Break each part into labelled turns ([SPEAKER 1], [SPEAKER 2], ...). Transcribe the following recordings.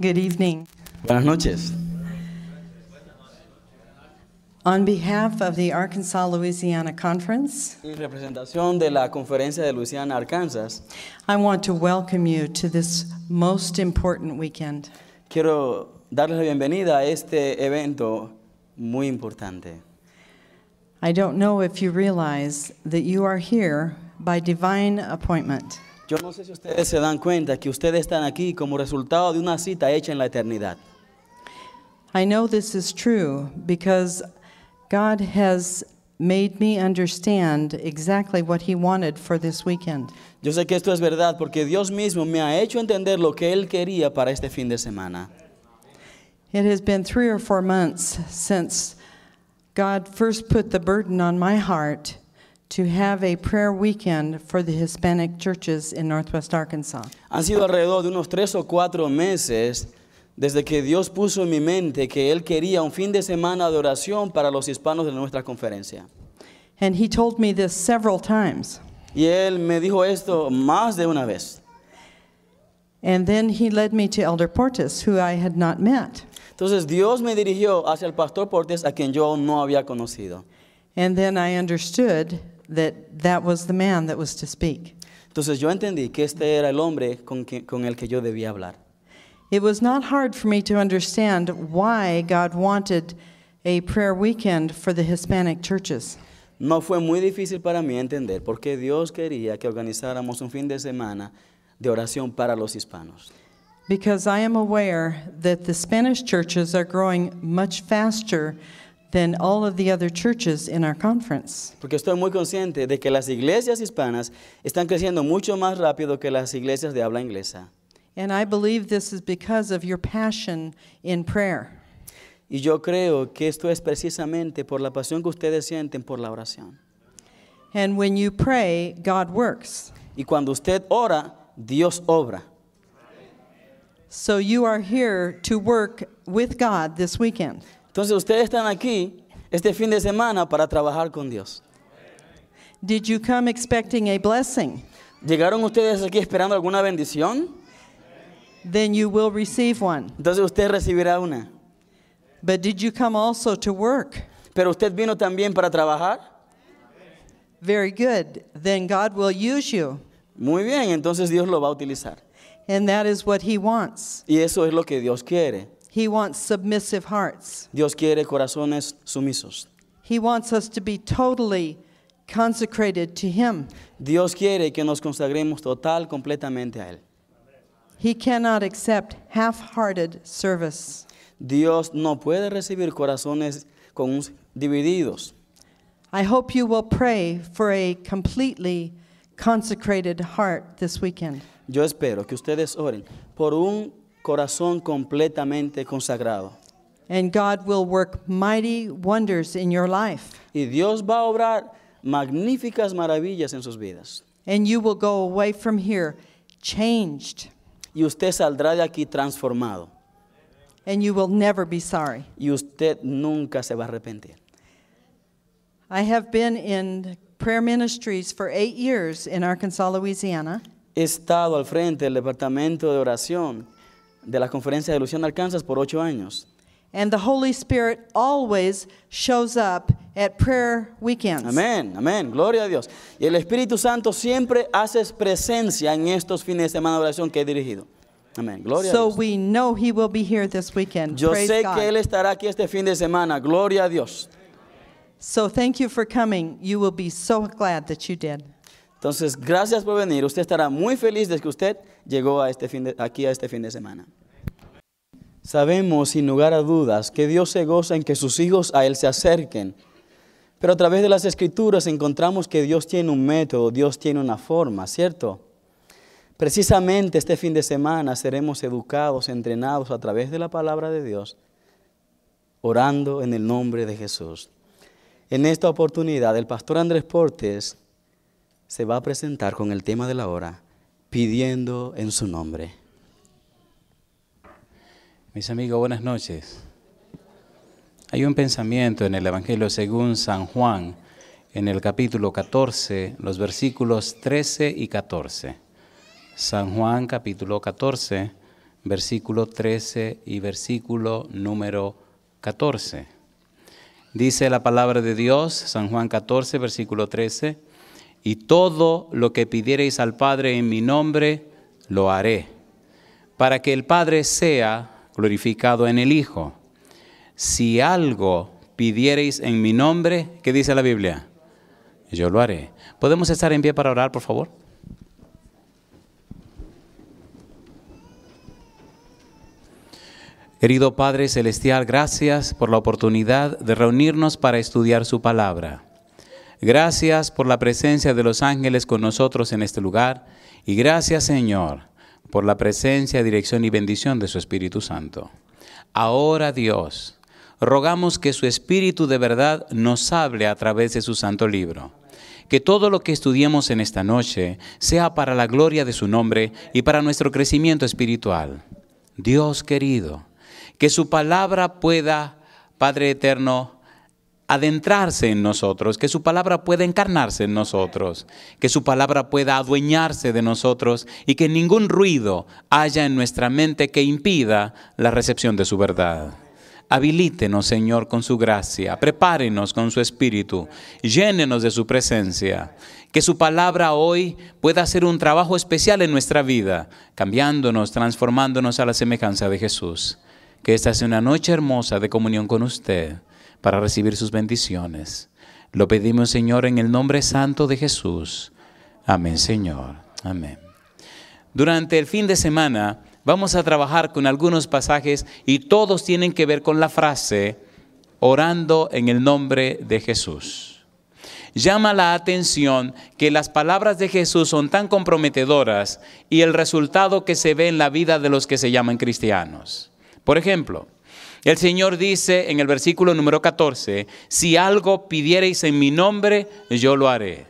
[SPEAKER 1] Good evening.
[SPEAKER 2] Buenas noches.
[SPEAKER 1] On behalf of the Arkansas Louisiana Conference,
[SPEAKER 2] en representación de la Conferencia de Louisiana Arkansas,
[SPEAKER 1] I want to welcome you to this most important weekend.
[SPEAKER 2] Quiero darles la bienvenida a este evento muy importante.
[SPEAKER 1] I don't know if you realize that you are here by divine appointment.
[SPEAKER 2] Yo no sé si ustedes se dan cuenta que ustedes están aquí como resultado de una cita hecha en la eternidad.
[SPEAKER 1] I know this is true because God has made me understand exactly what he wanted for this weekend.
[SPEAKER 2] Yo sé que esto es verdad porque Dios mismo me ha hecho entender lo que él quería para este fin de semana.
[SPEAKER 1] It has been 3 or 4 months since God first put the burden on my heart to have a prayer weekend for the Hispanic churches in Northwest Arkansas.
[SPEAKER 2] Han sido alrededor de unos tres o cuatro meses desde que Dios puso en mi mente que él quería un fin de semana de oración para los hispanos de nuestra conferencia.
[SPEAKER 1] And he told me this several times.
[SPEAKER 2] Y él me dijo esto más de una vez.
[SPEAKER 1] And then he led me to Elder Portis, who I had not met.
[SPEAKER 2] Entonces Dios me dirigió hacia el pastor Portes, a quien yo aún no había conocido.
[SPEAKER 1] And then I understood that that was the man that was to speak.
[SPEAKER 2] Entonces yo entendí que este era el hombre con, que, con el que yo debía hablar.
[SPEAKER 1] It was not hard for me to understand why God wanted a prayer weekend for the Hispanic churches.
[SPEAKER 2] No fue muy difícil para mí entender por qué Dios quería que organizáramos un fin de semana de oración para los hispanos.
[SPEAKER 1] Because I am aware that the Spanish churches are growing much faster than all of the other churches in our conference.
[SPEAKER 2] Porque estoy muy consciente de que las iglesias hispanas están creciendo mucho más rápido que las iglesias de habla inglesa.
[SPEAKER 1] And I believe this is because of your passion in prayer.
[SPEAKER 2] Y yo creo que esto es precisamente por la pasión que ustedes sienten por la oración.
[SPEAKER 1] And when you pray, God works. Y
[SPEAKER 2] cuando usted ora, Dios obra.
[SPEAKER 1] So you are here to work with God this weekend. Entonces ustedes están aquí
[SPEAKER 2] este fin de semana para trabajar con Dios.
[SPEAKER 1] you come expecting blessing?
[SPEAKER 2] ¿Llegaron ustedes aquí esperando alguna bendición?
[SPEAKER 1] Then you will receive
[SPEAKER 2] Entonces usted recibirá una.
[SPEAKER 1] did you come also to work?
[SPEAKER 2] Pero usted vino también para trabajar?
[SPEAKER 1] good. Muy bien, entonces
[SPEAKER 2] Dios lo va a utilizar.
[SPEAKER 1] And wants.
[SPEAKER 2] Y eso es lo que Dios quiere.
[SPEAKER 1] He wants submissive hearts.
[SPEAKER 2] Dios quiere corazones
[SPEAKER 1] sumisos. He wants us to be totally consecrated to him.
[SPEAKER 2] Dios quiere que nos consagremos total completamente a él.
[SPEAKER 1] He cannot accept
[SPEAKER 2] half-hearted service. Dios no puede recibir corazones con divididos.
[SPEAKER 1] I hope you will pray for a completely consecrated heart this weekend.
[SPEAKER 2] Yo espero que ustedes oren por un corazón completamente consagrado.
[SPEAKER 1] And God will work mighty
[SPEAKER 2] wonders in your life. Y Dios va a obrar magníficas maravillas en sus vidas. And you will go away from here changed. Y usted saldrá de aquí transformado. And you will never be sorry. Y usted nunca se va a arrepentir.
[SPEAKER 1] I have been in prayer ministries for eight years in Arkansas, Louisiana.
[SPEAKER 2] He estado al frente del departamento de oración de la Conferencia de Luciana Arkansas por ocho años.
[SPEAKER 1] And the Holy Spirit always shows up at prayer weekends.
[SPEAKER 2] Amén, amén, gloria a Dios. Y el Espíritu Santo siempre hace presencia en estos fines de semana de oración que he dirigido. Amén, gloria a Dios.
[SPEAKER 1] we know he will be here this weekend. Yo sé que él
[SPEAKER 2] estará aquí este fin de semana. Gloria a Dios.
[SPEAKER 1] So thank you for coming. You will be so glad that you did.
[SPEAKER 2] Entonces, gracias por venir. Usted estará muy feliz de que usted llegó a este fin de, aquí a este fin de semana. Sabemos sin lugar a dudas que Dios se goza en que sus hijos a Él se acerquen. Pero a través de las escrituras encontramos que Dios tiene un método, Dios tiene una forma, ¿cierto? Precisamente este fin de semana seremos educados, entrenados a través de la palabra de Dios, orando en el nombre de Jesús. En esta oportunidad el pastor Andrés Portes se va a presentar con el tema de la hora, pidiendo en su nombre. Mis amigos, buenas noches. Hay un pensamiento
[SPEAKER 3] en el Evangelio según San Juan, en el capítulo 14, los versículos 13 y 14. San Juan capítulo 14, versículo 13 y versículo número 14. Dice la palabra de Dios, San Juan 14, versículo 13, y todo lo que pidiereis al Padre en mi nombre, lo haré, para que el Padre sea glorificado en el Hijo. Si algo pidiereis en mi nombre, ¿qué dice la Biblia? Yo lo haré. ¿Podemos estar en pie para orar, por favor? Querido Padre Celestial, gracias por la oportunidad de reunirnos para estudiar su palabra. Gracias por la presencia de los ángeles con nosotros en este lugar y gracias Señor por la presencia, dirección y bendición de su Espíritu Santo. Ahora Dios, rogamos que su Espíritu de verdad nos hable a través de su Santo Libro. Que todo lo que estudiemos en esta noche sea para la gloria de su nombre y para nuestro crecimiento espiritual. Dios querido, que su palabra pueda, Padre Eterno, adentrarse en nosotros, que su palabra pueda encarnarse en nosotros, que su palabra pueda adueñarse de nosotros y que ningún ruido haya en nuestra mente que impida la recepción de su verdad. Habilítenos, Señor, con su gracia, prepárenos con su espíritu, llénenos de su presencia, que su palabra hoy pueda hacer un trabajo especial en nuestra vida, cambiándonos, transformándonos a la semejanza de Jesús. Que esta sea una noche hermosa de comunión con usted para recibir sus bendiciones. Lo pedimos, Señor, en el nombre santo de Jesús. Amén, Señor. Amén. Durante el fin de semana vamos a trabajar con algunos pasajes y todos tienen que ver con la frase, orando en el nombre de Jesús. Llama la atención que las palabras de Jesús son tan comprometedoras y el resultado que se ve en la vida de los que se llaman cristianos. Por ejemplo, el Señor dice en el versículo número 14, si algo pidiereis en mi nombre, yo lo haré.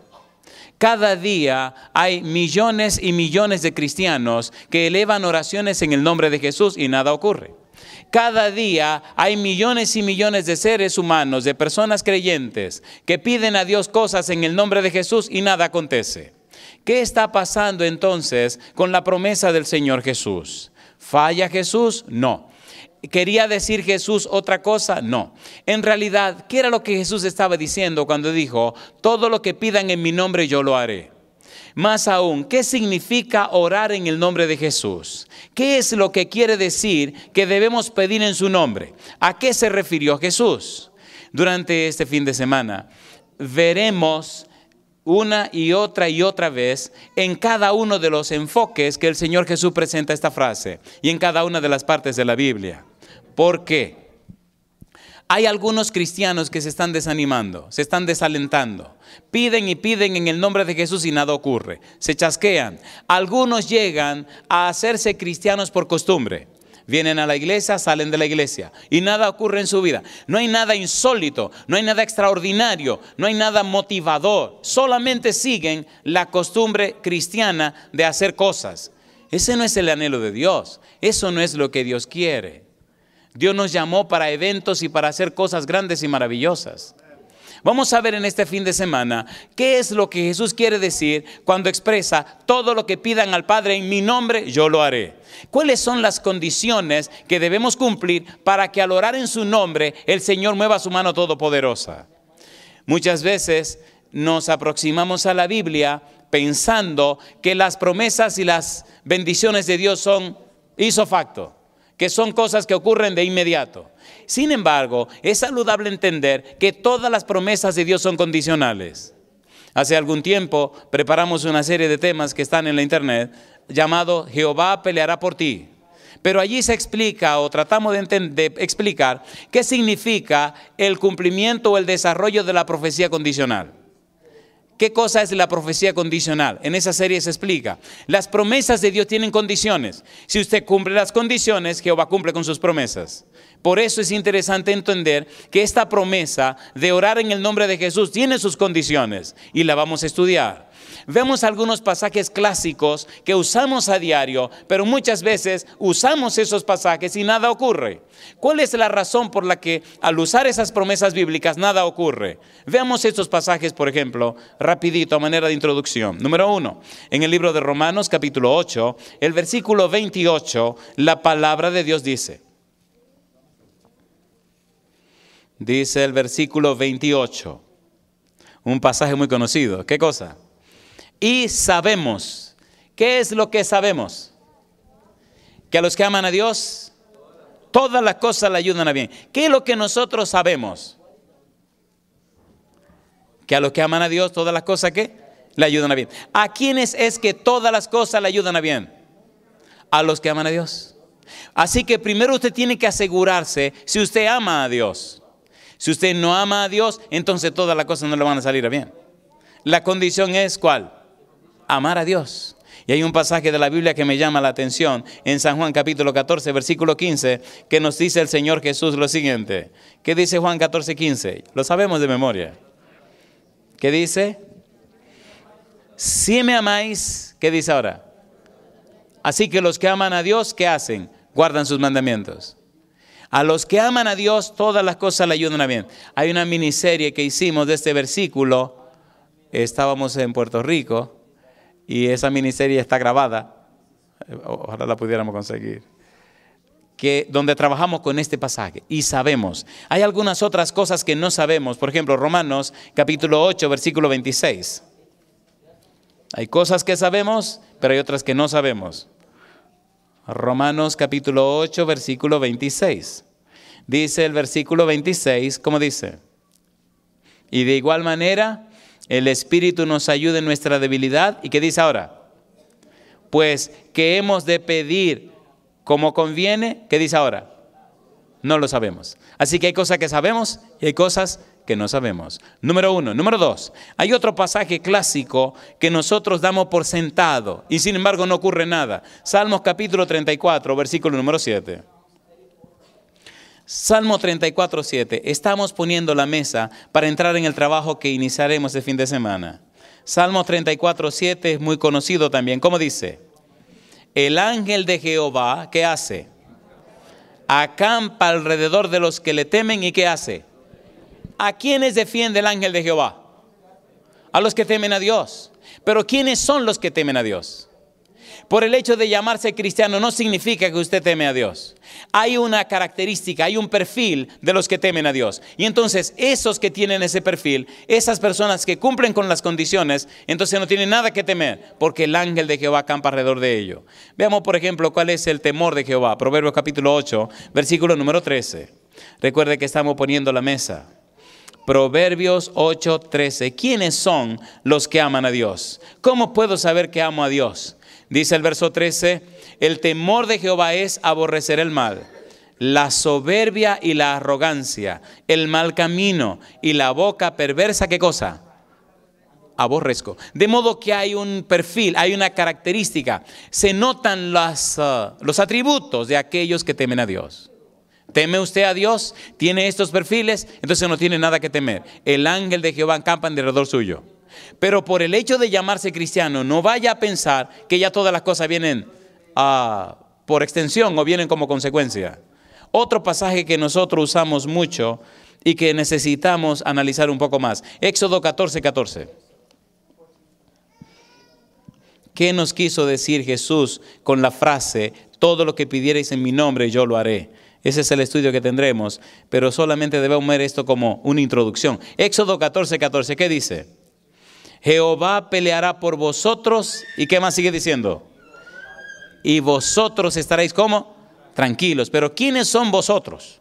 [SPEAKER 3] Cada día hay millones y millones de cristianos que elevan oraciones en el nombre de Jesús y nada ocurre. Cada día hay millones y millones de seres humanos, de personas creyentes, que piden a Dios cosas en el nombre de Jesús y nada acontece. ¿Qué está pasando entonces con la promesa del Señor Jesús? ¿Falla Jesús? No. ¿Quería decir Jesús otra cosa? No. En realidad, ¿qué era lo que Jesús estaba diciendo cuando dijo, todo lo que pidan en mi nombre yo lo haré? Más aún, ¿qué significa orar en el nombre de Jesús? ¿Qué es lo que quiere decir que debemos pedir en su nombre? ¿A qué se refirió Jesús? Durante este fin de semana veremos una y otra y otra vez en cada uno de los enfoques que el Señor Jesús presenta esta frase y en cada una de las partes de la Biblia. ¿Por qué? Hay algunos cristianos que se están desanimando, se están desalentando. Piden y piden en el nombre de Jesús y nada ocurre. Se chasquean. Algunos llegan a hacerse cristianos por costumbre. Vienen a la iglesia, salen de la iglesia y nada ocurre en su vida. No hay nada insólito, no hay nada extraordinario, no hay nada motivador. Solamente siguen la costumbre cristiana de hacer cosas. Ese no es el anhelo de Dios. Eso no es lo que Dios quiere. Dios nos llamó para eventos y para hacer cosas grandes y maravillosas. Vamos a ver en este fin de semana qué es lo que Jesús quiere decir cuando expresa todo lo que pidan al Padre en mi nombre, yo lo haré. ¿Cuáles son las condiciones que debemos cumplir para que al orar en su nombre el Señor mueva su mano todopoderosa? Muchas veces nos aproximamos a la Biblia pensando que las promesas y las bendiciones de Dios son hizo facto que son cosas que ocurren de inmediato. Sin embargo, es saludable entender que todas las promesas de Dios son condicionales. Hace algún tiempo preparamos una serie de temas que están en la internet llamado Jehová peleará por ti. Pero allí se explica o tratamos de, explicar qué significa el cumplimiento o el desarrollo de la profecía condicional. ¿Qué cosa es la profecía condicional? En esa serie se explica. Las promesas de Dios tienen condiciones. Si usted cumple las condiciones, Jehová cumple con sus promesas. Por eso es interesante entender que esta promesa de orar en el nombre de Jesús tiene sus condiciones y la vamos a estudiar vemos algunos pasajes clásicos que usamos a diario, pero muchas veces usamos esos pasajes y nada ocurre. ¿Cuál es la razón por la que al usar esas promesas bíblicas nada ocurre? Veamos estos pasajes, por ejemplo, rapidito a manera de introducción. Número uno, en el libro de Romanos capítulo 8, el versículo 28, la palabra de Dios dice. Dice el versículo 28 un pasaje muy conocido. ¿Qué cosa? y sabemos. ¿Qué es lo que sabemos? Que a los que aman a Dios, todas las cosas le ayudan a bien. ¿Qué es lo que nosotros sabemos? Que a los que aman a Dios, todas las cosas que le ayudan a bien. ¿A quiénes es que todas las cosas le ayudan a bien? A los que aman a Dios. Así que primero usted tiene que asegurarse si usted ama a Dios. Si usted no ama a Dios, entonces todas las cosas no le van a salir a bien. La condición es cuál? amar a Dios. Y hay un pasaje de la Biblia que me llama la atención en San Juan capítulo 14, versículo 15, que nos dice el Señor Jesús lo siguiente. ¿Qué dice Juan 14, 15? Lo sabemos de memoria. ¿Qué dice? Si me amáis, ¿qué dice ahora? Así que los que aman a Dios, ¿qué hacen? Guardan sus mandamientos. A los que aman a Dios, todas las cosas le ayudan a bien. Hay una miniserie que hicimos de este versículo. Estábamos en Puerto Rico y esa miniserie está grabada, eh, ojalá la pudiéramos conseguir, que donde trabajamos con este pasaje y sabemos. Hay algunas otras cosas que no sabemos, por ejemplo, Romanos capítulo 8, versículo 26. Hay cosas que sabemos, pero hay otras que no sabemos. Romanos capítulo 8, versículo 26. Dice el versículo 26, ¿cómo dice? Y de igual manera, el Espíritu nos ayude en nuestra debilidad. ¿Y qué dice ahora? Pues que hemos de pedir como conviene. ¿Qué dice ahora? No lo sabemos. Así que hay cosas que sabemos y hay cosas que no sabemos. Número uno. Número dos. Hay otro pasaje clásico que nosotros damos por sentado y sin embargo no ocurre nada. Salmos capítulo 34, versículo número 7. Salmo 34, 7. Estamos poniendo la mesa para entrar en el trabajo que iniciaremos el este fin de semana. Salmo 34, 7 es muy conocido también. ¿Cómo dice? El ángel de Jehová, ¿qué hace? Acampa alrededor de los que le temen y ¿qué hace? ¿A quiénes defiende el ángel de Jehová? A los que temen a Dios. Pero ¿quiénes son los que temen a Dios? por el hecho de llamarse cristiano no significa que usted teme a Dios. Hay una característica, hay un perfil de los que temen a Dios. Y entonces esos que tienen ese perfil, esas personas que cumplen con las condiciones, entonces no tienen nada que temer, porque el ángel de Jehová campa alrededor de ellos. Veamos, por ejemplo, cuál es el temor de Jehová. Proverbios capítulo 8, versículo número 13. Recuerde que estamos poniendo la mesa. Proverbios 13. ¿Quiénes son los que aman a Dios? ¿Cómo puedo saber que amo a Dios? Dice el verso 13, el temor de Jehová es aborrecer el mal, la soberbia y la arrogancia, el mal camino y la boca perversa, ¿qué cosa? Aborrezco. De modo que hay un perfil, hay una característica. Se notan las, uh, los atributos de aquellos que temen a Dios. ¿Teme usted a Dios? ¿Tiene estos perfiles? Entonces no tiene nada que temer. El ángel de Jehová campa en derredor suyo. Pero por el hecho de llamarse cristiano, no vaya a pensar que ya todas las cosas vienen ah, por extensión o vienen como consecuencia. Otro pasaje que nosotros usamos mucho y que necesitamos analizar un poco más. Éxodo 14, 14. ¿Qué nos quiso decir Jesús con la frase, todo lo que pidierais en mi nombre yo lo haré? Ese es el estudio que tendremos, pero solamente debemos ver esto como una introducción. Éxodo 14, 14, ¿qué dice? Jehová peleará por vosotros. ¿Y qué más sigue diciendo? Y vosotros estaréis como tranquilos. Pero ¿quiénes son vosotros?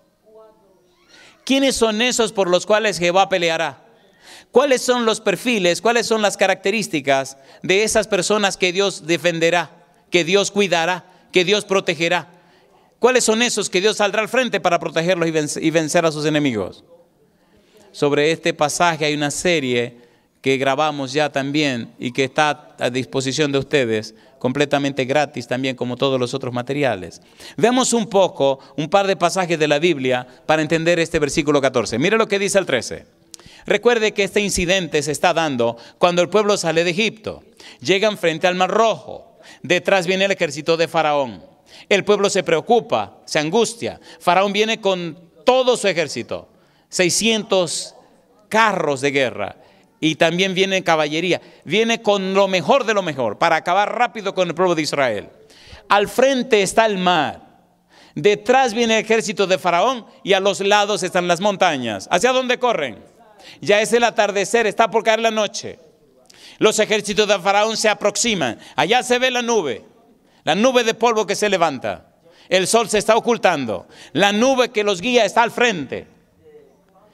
[SPEAKER 3] ¿Quiénes son esos por los cuales Jehová peleará? ¿Cuáles son los perfiles, cuáles son las características de esas personas que Dios defenderá, que Dios cuidará, que Dios protegerá? ¿Cuáles son esos que Dios saldrá al frente para protegerlos y vencer a sus enemigos? Sobre este pasaje hay una serie que grabamos ya también y que está a disposición de ustedes, completamente gratis también como todos los otros materiales. Veamos un poco, un par de pasajes de la Biblia para entender este versículo 14. Mire lo que dice el 13. Recuerde que este incidente se está dando cuando el pueblo sale de Egipto. Llegan frente al Mar Rojo. Detrás viene el ejército de Faraón. El pueblo se preocupa, se angustia. Faraón viene con todo su ejército, 600 carros de guerra y también viene caballería. Viene con lo mejor de lo mejor para acabar rápido con el pueblo de Israel. Al frente está el mar. Detrás viene el ejército de Faraón y a los lados están las montañas. ¿Hacia dónde corren? Ya es el atardecer, está por caer la noche. Los ejércitos de Faraón se aproximan. Allá se ve la nube, la nube de polvo que se levanta. El sol se está ocultando. La nube que los guía está al frente.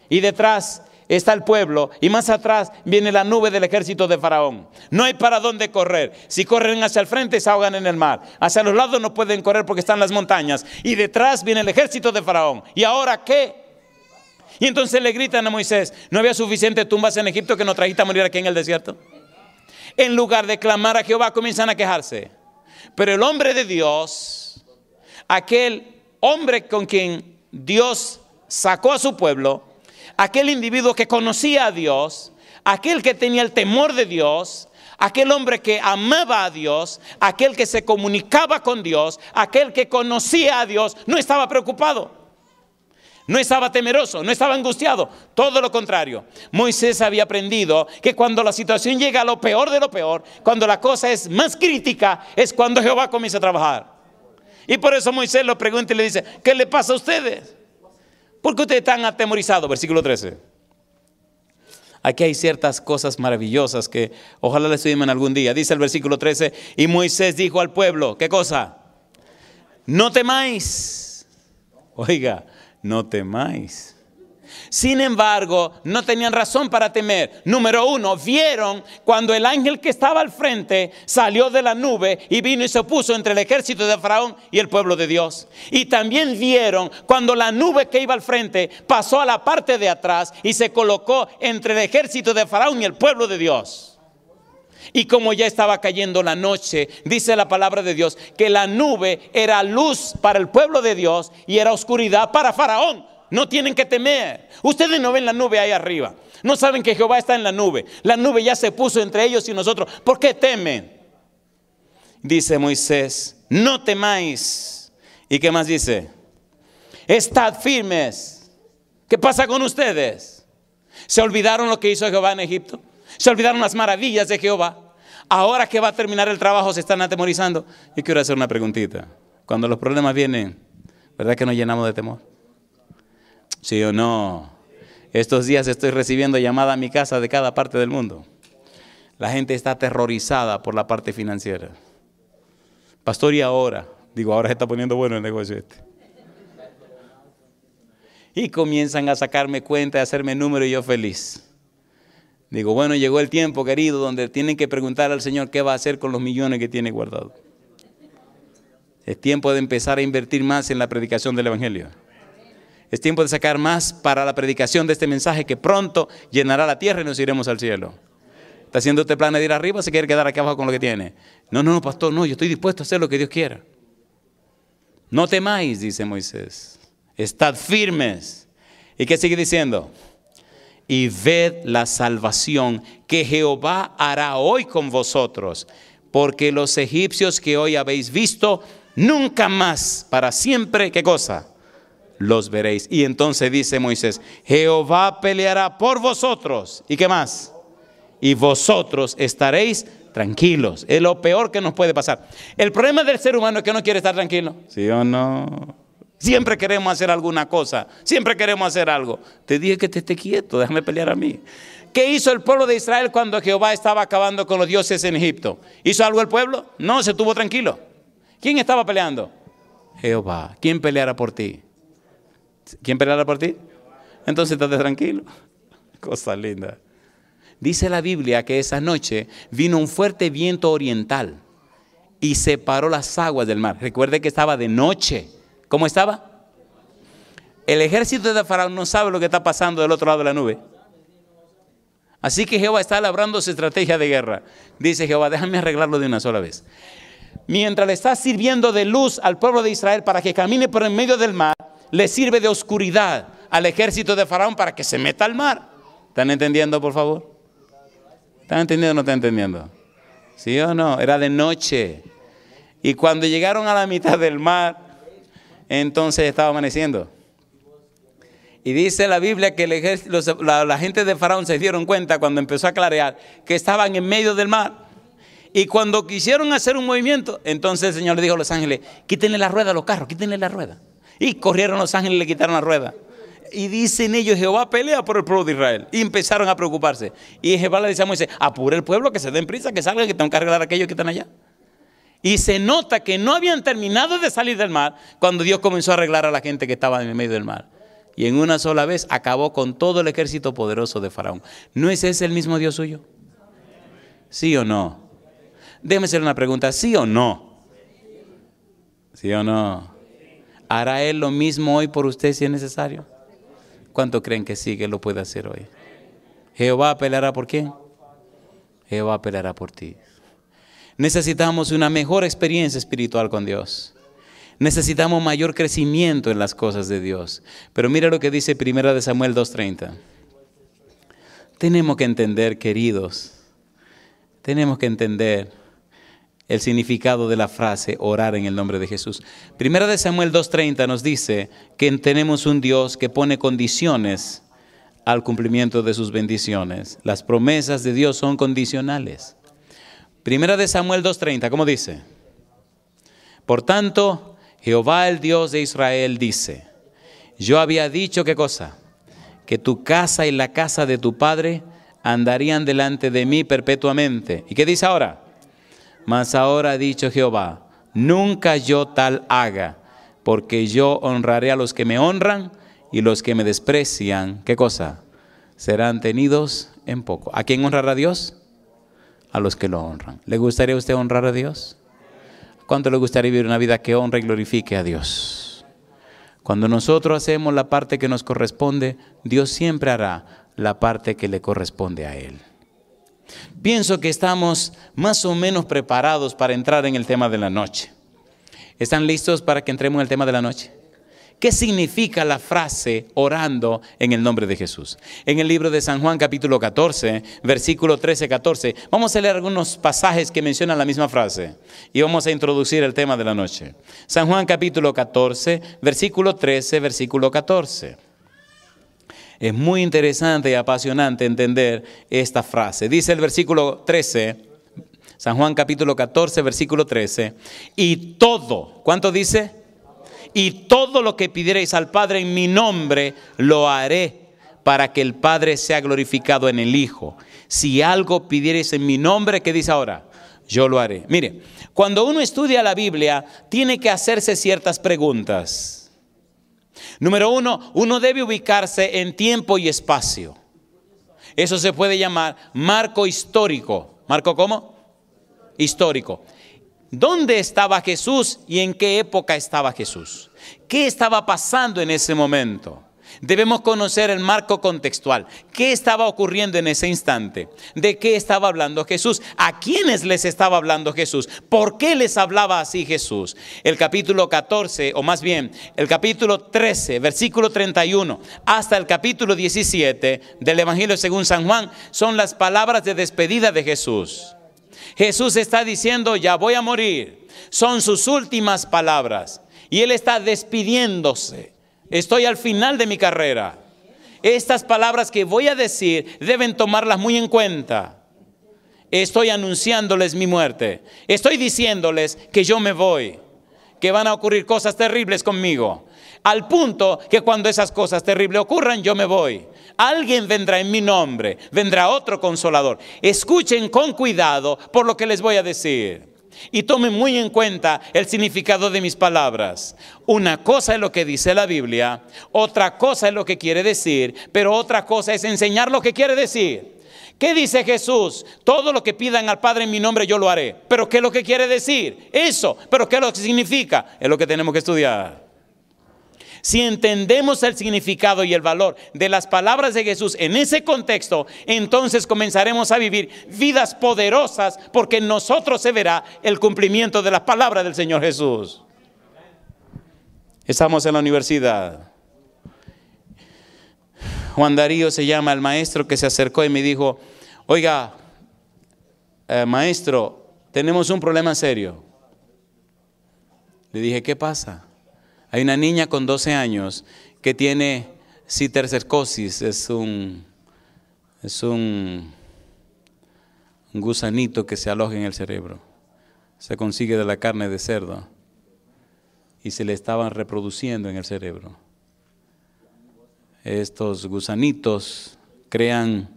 [SPEAKER 3] Y detrás está el pueblo y más atrás viene la nube del ejército de Faraón. No hay para dónde correr. Si corren hacia el frente se ahogan en el mar. Hacia los lados no pueden correr porque están las montañas. Y detrás viene el ejército de Faraón. ¿Y ahora qué? Y entonces le gritan a Moisés, ¿no había suficientes tumbas en Egipto que nos trajiste a morir aquí en el desierto? En lugar de clamar a Jehová comienzan a quejarse. Pero el hombre de Dios, aquel hombre con quien Dios sacó a su pueblo, aquel individuo que conocía a Dios, aquel que tenía el temor de Dios, aquel hombre que amaba a Dios, aquel que se comunicaba con Dios, aquel que conocía a Dios, no estaba preocupado. No estaba temeroso, no estaba angustiado, todo lo contrario. Moisés había aprendido que cuando la situación llega a lo peor de lo peor, cuando la cosa es más crítica, es cuando Jehová comienza a trabajar. Y por eso Moisés lo pregunta y le dice, ¿qué le pasa a ustedes? ¿Por qué ustedes están atemorizados? Versículo 13. Aquí hay ciertas cosas maravillosas que ojalá les en algún día. Dice el versículo 13, y Moisés dijo al pueblo, ¿qué cosa? No temáis. Oiga, no temáis. Sin embargo, no tenían razón para temer. Número uno, vieron cuando el ángel que estaba al frente salió de la nube y vino y se puso entre el ejército de Faraón y el pueblo de Dios. Y también vieron cuando la nube que iba al frente pasó a la parte de atrás y se colocó entre el ejército de Faraón y el pueblo de Dios. Y como ya estaba cayendo la noche, dice la palabra de Dios, que la nube era luz para el pueblo de Dios y era oscuridad para Faraón. No tienen que temer. Ustedes no ven la nube ahí arriba. No saben que Jehová está en la nube. La nube ya se puso entre ellos y nosotros. ¿Por qué temen? Dice Moisés, no temáis. ¿Y qué más dice? Estad firmes. ¿Qué pasa con ustedes? ¿Se olvidaron lo que hizo Jehová en Egipto? ¿Se olvidaron las maravillas de Jehová? Ahora que va a terminar el trabajo se están atemorizando. Yo quiero hacer una preguntita. Cuando los problemas vienen, ¿verdad que nos llenamos de temor? ¿Sí o no? Estos días estoy recibiendo llamada a mi casa de cada parte del mundo. La gente está aterrorizada por la parte financiera. Pastor, y ahora, digo, ahora se está poniendo bueno el negocio este. Y comienzan a sacarme cuenta, a hacerme número y yo feliz. Digo, bueno, llegó el tiempo, querido, donde tienen que preguntar al Señor qué va a hacer con los millones que tiene guardado. Es tiempo de empezar a invertir más en la predicación del Evangelio. Es tiempo de sacar más para la predicación de este mensaje que pronto llenará la tierra y nos iremos al cielo. ¿Está haciendo este plan de ir arriba o se quiere quedar aquí abajo con lo que tiene? No, no, no, pastor, no, yo estoy dispuesto a hacer lo que Dios quiera. No temáis, dice Moisés. Estad firmes. ¿Y qué sigue diciendo? Y ved la salvación que Jehová hará hoy con vosotros, porque los egipcios que hoy habéis visto, nunca más, para siempre, ¿qué cosa? los veréis. Y entonces dice Moisés, Jehová peleará por vosotros. ¿Y qué más? Y vosotros estaréis tranquilos. Es lo peor que nos puede pasar. El problema del ser humano es que no quiere estar tranquilo. ¿Sí o no? Siempre queremos hacer alguna cosa. Siempre queremos hacer algo. Te dije que te esté quieto, déjame pelear a mí. ¿Qué hizo el pueblo de Israel cuando Jehová estaba acabando con los dioses en Egipto? ¿Hizo algo el pueblo? No, se tuvo tranquilo. ¿Quién estaba peleando? Jehová. ¿Quién peleará por ti? ¿Quién peleará por ti? Entonces ¿estás tranquilo. Cosa linda. Dice la Biblia que esa noche vino un fuerte viento oriental y separó las aguas del mar. Recuerde que estaba de noche. ¿Cómo estaba? El ejército de Faraón no sabe lo que está pasando del otro lado de la nube. Así que Jehová está labrando su estrategia de guerra. Dice Jehová, déjame arreglarlo de una sola vez. Mientras le está sirviendo de luz al pueblo de Israel para que camine por en medio del mar, le sirve de oscuridad al ejército de Faraón para que se meta al mar. ¿Están entendiendo, por favor? ¿Están entendiendo o no están entendiendo? ¿Sí o no? Era de noche. Y cuando llegaron a la mitad del mar, entonces estaba amaneciendo. Y dice la Biblia que la, gente de Faraón se dieron cuenta cuando empezó a clarear que estaban en medio del mar. Y cuando quisieron hacer un movimiento, entonces el Señor le dijo a los ángeles, quítenle la rueda a los carros, quítenle la rueda. Y corrieron los ángeles y le quitaron la rueda. Y dicen ellos, Jehová pelea por el pueblo de Israel. Y empezaron a preocuparse. Y Jehová le dice a Moisés, apure el pueblo, que se den prisa, que salgan, que tengan que arreglar aquellos que están allá. Y se nota que no habían terminado de salir del mar cuando Dios comenzó a arreglar a la gente que estaba en medio del mar. Y en una sola vez acabó con todo el ejército poderoso de Faraón. ¿No es ese el mismo Dios suyo? ¿Sí o no? Déjeme hacer una pregunta, ¿sí o no? ¿Sí o no? ¿Hará Él lo mismo hoy por usted si es necesario? ¿Cuánto creen que sí que lo puede hacer hoy? Jehová peleará por quién? Jehová peleará por ti. Necesitamos una mejor experiencia espiritual con Dios. Necesitamos mayor crecimiento en las cosas de Dios. Pero mira lo que dice 1 de Samuel 2:30. Tenemos que entender, queridos, tenemos que entender el significado de la frase orar en el nombre de Jesús. Primera de Samuel 2.30 nos dice que tenemos un Dios que pone condiciones al cumplimiento de sus bendiciones. Las promesas de Dios son condicionales. Primera de Samuel 2.30, ¿cómo dice? Por tanto, Jehová el Dios de Israel dice, yo había dicho qué cosa, que tu casa y la casa de tu padre andarían delante de mí perpetuamente. ¿Y qué dice ahora? Mas ahora ha dicho Jehová, nunca yo tal haga, porque yo honraré a los que me honran y los que me desprecian, ¿qué cosa? Serán tenidos en poco. ¿A quién honrará Dios? A los que lo honran. ¿Le gustaría a usted honrar a Dios? ¿Cuánto le gustaría vivir una vida que honre y glorifique a Dios? Cuando nosotros hacemos la parte que nos corresponde, Dios siempre hará la parte que le corresponde a Él. Pienso que estamos más o menos preparados para entrar en el tema de la noche. ¿Están listos para que entremos en el tema de la noche? ¿Qué significa la frase orando en el nombre de Jesús? En el libro de San Juan capítulo 14, versículo 13-14, vamos a leer algunos pasajes que mencionan la misma frase y vamos a introducir el tema de la noche. San Juan capítulo 14, versículo 13, versículo 14. Es muy interesante y apasionante entender esta frase. Dice el versículo 13, San Juan capítulo 14, versículo 13, y todo, ¿cuánto dice? Y todo lo que pidiereis al Padre en mi nombre, lo haré para que el Padre sea glorificado en el Hijo. Si algo pidiereis en mi nombre, ¿qué dice ahora? Yo lo haré. Mire, cuando uno estudia la Biblia, tiene que hacerse ciertas preguntas. Número uno, uno debe ubicarse en tiempo y espacio. Eso se puede llamar marco histórico. ¿Marco cómo? Histórico. ¿Dónde estaba Jesús y en qué época estaba Jesús? ¿Qué estaba pasando en ese momento? Debemos conocer el marco contextual. ¿Qué estaba ocurriendo en ese instante? ¿De qué estaba hablando Jesús? ¿A quiénes les estaba hablando Jesús? ¿Por qué les hablaba así Jesús? El capítulo 14, o más bien, el capítulo 13, versículo 31, hasta el capítulo 17 del Evangelio según San Juan, son las palabras de despedida de Jesús. Jesús está diciendo, ya voy a morir. Son sus últimas palabras. Y él está despidiéndose. Estoy al final de mi carrera. Estas palabras que voy a decir deben tomarlas muy en cuenta. Estoy anunciándoles mi muerte. Estoy diciéndoles que yo me voy, que van a ocurrir cosas terribles conmigo. Al punto que cuando esas cosas terribles ocurran, yo me voy. Alguien vendrá en mi nombre, vendrá otro consolador. Escuchen con cuidado por lo que les voy a decir. Y tome muy en cuenta el significado de mis palabras. Una cosa es lo que dice la Biblia, otra cosa es lo que quiere decir, pero otra cosa es enseñar lo que quiere decir. ¿Qué dice Jesús? Todo lo que pidan al Padre en mi nombre yo lo haré. ¿Pero qué es lo que quiere decir? Eso. ¿Pero qué es lo que significa? Es lo que tenemos que estudiar. Si entendemos el significado y el valor de las palabras de Jesús en ese contexto, entonces comenzaremos a vivir vidas poderosas porque en nosotros se verá el cumplimiento de las palabras del Señor Jesús. Estamos en la universidad. Juan Darío se llama el maestro que se acercó y me dijo, oiga, eh, maestro, tenemos un problema serio. Le dije, ¿qué pasa? Hay una niña con 12 años que tiene citercercosis, es un, es un, gusanito que se aloja en el cerebro. Se consigue de la carne de cerdo y se le estaban reproduciendo en el cerebro. Estos gusanitos crean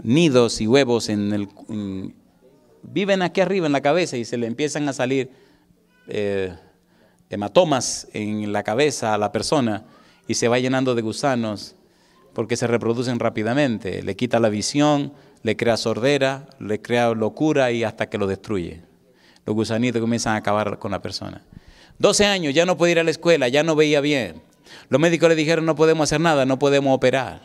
[SPEAKER 3] nidos y huevos en el... viven aquí arriba en la cabeza y se le empiezan a salir eh, hematomas en la cabeza a la persona y se va llenando de gusanos porque se reproducen rápidamente, le quita la visión, le crea sordera, le crea locura y hasta que lo destruye. Los gusanitos comienzan a acabar con la persona. 12 años, ya no podía ir a la escuela, ya no veía bien. Los médicos le dijeron, no podemos hacer nada, no podemos operar.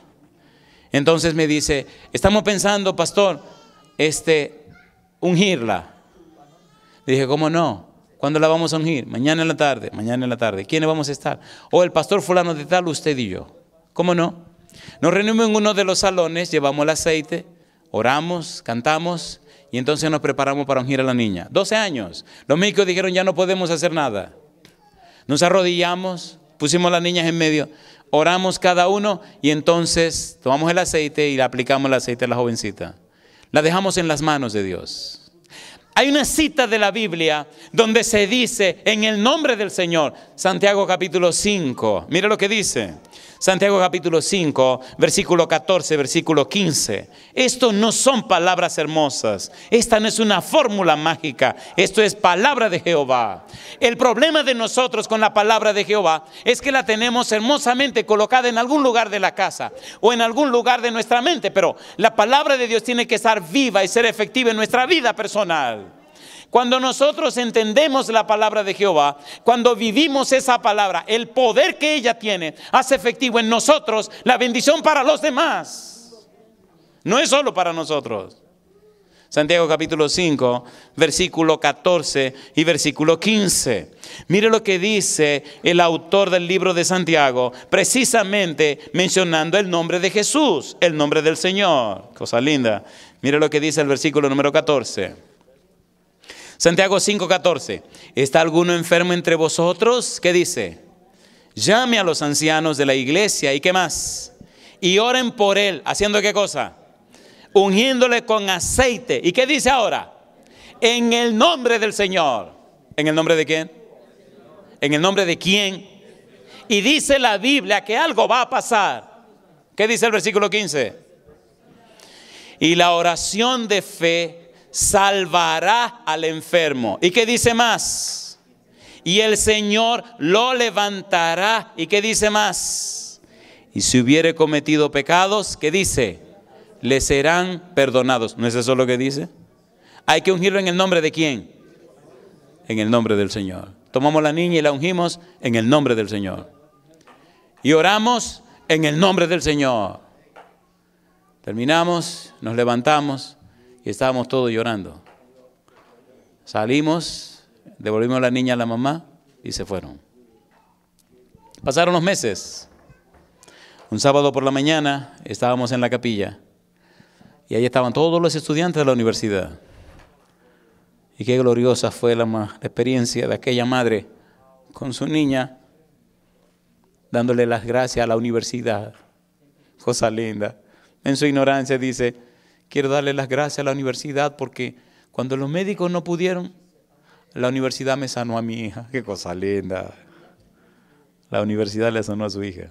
[SPEAKER 3] Entonces me dice, estamos pensando, pastor, este, ungirla. dije, ¿cómo no? ¿Cuándo la vamos a ungir? Mañana en la tarde, mañana en la tarde. ¿Quiénes vamos a estar? O el pastor fulano de tal, usted y yo. ¿Cómo no? Nos reunimos en uno de los salones, llevamos el aceite, oramos, cantamos y entonces nos preparamos para ungir a la niña. 12 años. Los médicos dijeron, ya no podemos hacer nada. Nos arrodillamos, pusimos las niñas en medio, oramos cada uno y entonces tomamos el aceite y le aplicamos el aceite a la jovencita. La dejamos en las manos de Dios. Hay una cita de la Biblia donde se dice en el nombre del Señor, Santiago capítulo 5, mire lo que dice. Santiago capítulo 5, versículo 14, versículo 15. Esto no son palabras hermosas. Esta no es una fórmula mágica. Esto es palabra de Jehová. El problema de nosotros con la palabra de Jehová es que la tenemos hermosamente colocada en algún lugar de la casa o en algún lugar de nuestra mente. Pero la palabra de Dios tiene que estar viva y ser efectiva en nuestra vida personal. Cuando nosotros entendemos la palabra de Jehová, cuando vivimos esa palabra, el poder que ella tiene hace efectivo en nosotros la bendición para los demás. No es solo para nosotros. Santiago capítulo 5, versículo 14 y versículo 15. Mire lo que dice el autor del libro de Santiago, precisamente mencionando el nombre de Jesús, el nombre del Señor. Cosa linda. Mire lo que dice el versículo número 14. Santiago 5:14. ¿Está alguno enfermo entre vosotros? ¿Qué dice? Llame a los ancianos de la iglesia y qué más. Y oren por él. ¿Haciendo qué cosa? Ungiéndole con aceite. ¿Y qué dice ahora? En el nombre del Señor. ¿En el nombre de quién? ¿En el nombre de quién? Y dice la Biblia que algo va a pasar. ¿Qué dice el versículo 15? Y la oración de fe salvará al enfermo. ¿Y qué dice más? Y el Señor lo levantará. ¿Y qué dice más? Y si hubiere cometido pecados, ¿qué dice? Le serán perdonados. ¿No es eso lo que dice? Hay que ungirlo en el nombre de quién? En el nombre del Señor. Tomamos la niña y la ungimos en el nombre del Señor. Y oramos en el nombre del Señor. Terminamos, nos levantamos y estábamos todos llorando. Salimos, devolvimos la niña a la mamá y se fueron. Pasaron los meses. Un sábado por la mañana estábamos en la capilla y ahí estaban todos los estudiantes de la universidad. Y qué gloriosa fue la experiencia de aquella madre con su niña, dándole las gracias a la universidad. Cosa linda. En su ignorancia dice, Quiero darle las gracias a la universidad porque cuando los médicos no pudieron, la universidad me sanó a mi hija. Qué cosa linda. La universidad le sanó a su hija.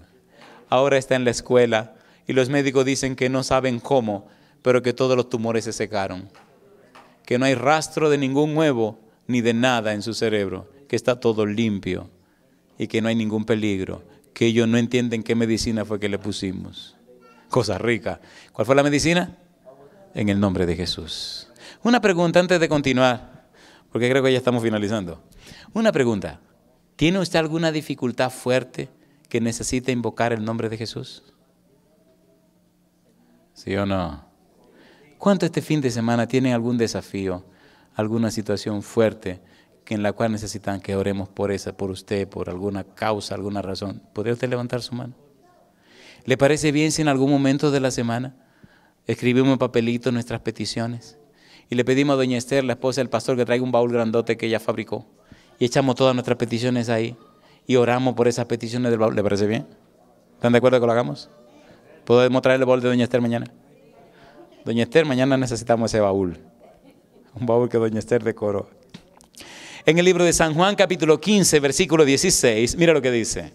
[SPEAKER 3] Ahora está en la escuela y los médicos dicen que no saben cómo, pero que todos los tumores se secaron. Que no hay rastro de ningún huevo ni de nada en su cerebro. Que está todo limpio y que no hay ningún peligro. Que ellos no entienden qué medicina fue que le pusimos. Cosa rica. ¿Cuál fue la medicina? En el nombre de Jesús. Una pregunta antes de continuar, porque creo que ya estamos finalizando. Una pregunta. ¿Tiene usted alguna dificultad fuerte que necesite invocar el nombre de Jesús? ¿Sí o no? ¿Cuánto este fin de semana tiene algún desafío, alguna situación fuerte en la cual necesitan que oremos por esa, por usted, por alguna causa, alguna razón? ¿Podría usted levantar su mano? ¿Le parece bien si en algún momento de la semana Escribimos en papelito nuestras peticiones. Y le pedimos a doña Esther, la esposa del pastor, que traiga un baúl grandote que ella fabricó. Y echamos todas nuestras peticiones ahí. Y oramos por esas peticiones del baúl. ¿Le parece bien? ¿Están de acuerdo que lo hagamos? ¿Podemos traer el baúl de doña Esther mañana? Doña Esther, mañana necesitamos ese baúl. Un baúl que doña Esther decoró. En el libro de San Juan, capítulo 15, versículo 16, mira lo que dice.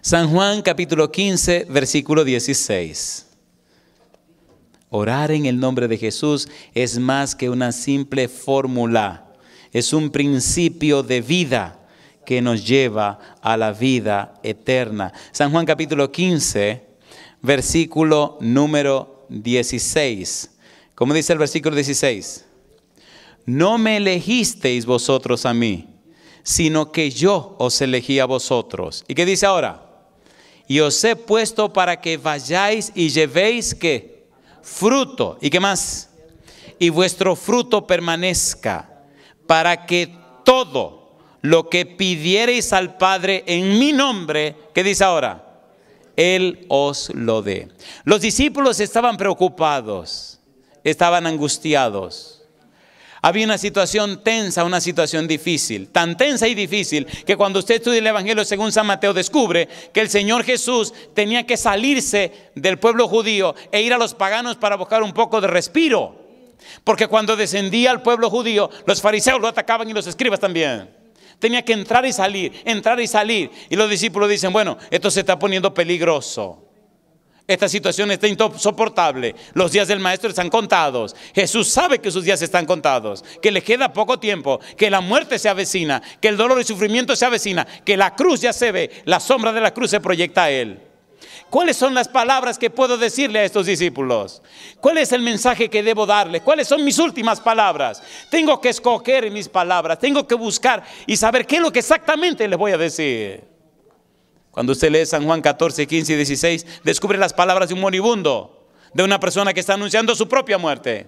[SPEAKER 3] San Juan, capítulo 15, versículo 16. Orar en el nombre de Jesús es más que una simple fórmula, es un principio de vida que nos lleva a la vida eterna. San Juan capítulo 15, versículo número 16. ¿Cómo dice el versículo 16? No me elegisteis vosotros a mí, sino que yo os elegí a vosotros. ¿Y qué dice ahora? Y os he puesto para que vayáis y llevéis que fruto. ¿Y qué más? Y vuestro fruto permanezca para que todo lo que pidiereis al Padre en mi nombre, Que dice ahora? Él os lo dé. Los discípulos estaban preocupados, estaban angustiados había una situación tensa, una situación difícil, tan tensa y difícil que cuando usted estudia el Evangelio según San Mateo descubre que el Señor Jesús tenía que salirse del pueblo judío e ir a los paganos para buscar un poco de respiro. Porque cuando descendía al pueblo judío, los fariseos lo atacaban y los escribas también. Tenía que entrar y salir, entrar y salir. Y los discípulos dicen, bueno, esto se está poniendo peligroso. Esta situación está insoportable. Los días del maestro están contados. Jesús sabe que sus días están contados, que le queda poco tiempo, que la muerte se avecina, que el dolor y sufrimiento se avecina, que la cruz ya se ve, la sombra de la cruz se proyecta a él. ¿Cuáles son las palabras que puedo decirle a estos discípulos? ¿Cuál es el mensaje que debo darles? ¿Cuáles son mis últimas palabras? Tengo que escoger mis palabras, tengo que buscar y saber qué es lo que exactamente les voy a decir. Cuando usted lee San Juan 14, 15 y 16, descubre las palabras de un moribundo, de una persona que está anunciando su propia muerte.